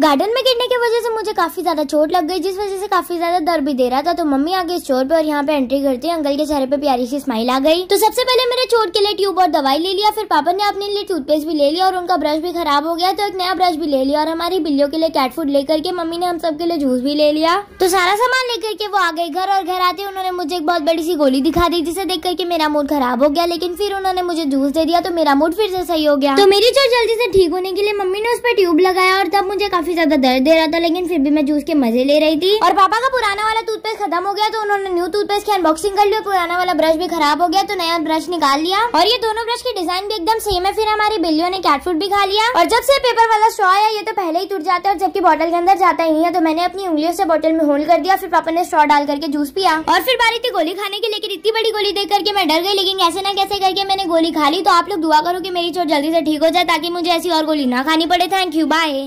garden में गिरने की वजह से मुझे काफी ज्यादा चोट लग गई जिस वजह से काफी ज्यादा दर्द भी दे रहा था तो मम्मी आगे इस चोट पे और यहाँ पे एंट्री करते अंकल के चेहरे पे प्यारी सी स्माइल आ गई तो सबसे पहले मेरे चोट के लिए ट्यूब और दवाई ले लिया फिर पापा ने अपने लिए टूथपेस्ट भी ले लिया और उनका ब्रश भी खराब हो गया तो एक नया ब्रश भी ले लिया और हमारी बिल्लियों के लिए कैट फूड लेकर के मम्मी ने हम सबके लिए जूस भी ले लिया तो सारा सामान लेकर के वो आ गए घर और घर आते उन्होंने मुझे एक बहुत बड़ी सी गोली दिखा दी जिसे देख करके मेरा मूड खराब हो गया लेकिन फिर उन्होंने मुझे जूस दे दिया तो मेरा मूड फिर से सही हो गया तो मेरी चोट जल्दी से ठीक होने के लिए मम्मी ने उस पर ट्यूब लगाया और तब मुझे काफी काफी ज्यादा दर्द दे रहा था लेकिन फिर भी मैं जूस के मजे ले रही थी और पापा का पुराना वाला टूथपेस्ट खत्म हो गया तो उन्होंने न्यू टूथपेस्ट की अनबॉक्सिंग कर ली और पुराना वाला ब्रश भी खराब हो गया तो नया ब्रश निकाल लिया और ये दोनों ब्रश की डिजाइन भी एकदम सेम है फिर हमारी बिल्लियों ने कैट फूड भी खा लिया और जब से पेपर वाला स्ट्रॉ आया ये तो पहले ही टूट जाता है और जबकि बॉटल के अंदर जाता ही है तो मैंने अपनी उंगलियों से बॉटल में होल्ड कर दिया फिर पापा ने स्ट्रॉ डाल करके जूस पिया और फिर बारी थी गोली खाने की लेकिन इतनी बड़ी गोली देख करके मैं डर गई लेकिन ऐसे ना कैसे करके मैंने गोली खा ली तो आप लोग दुआ करो कि मेरी चोट जल्दी से ठीक हो जाए ताकि मुझे ऐसी और गोली ना खानी पड़े थैंक यू बाय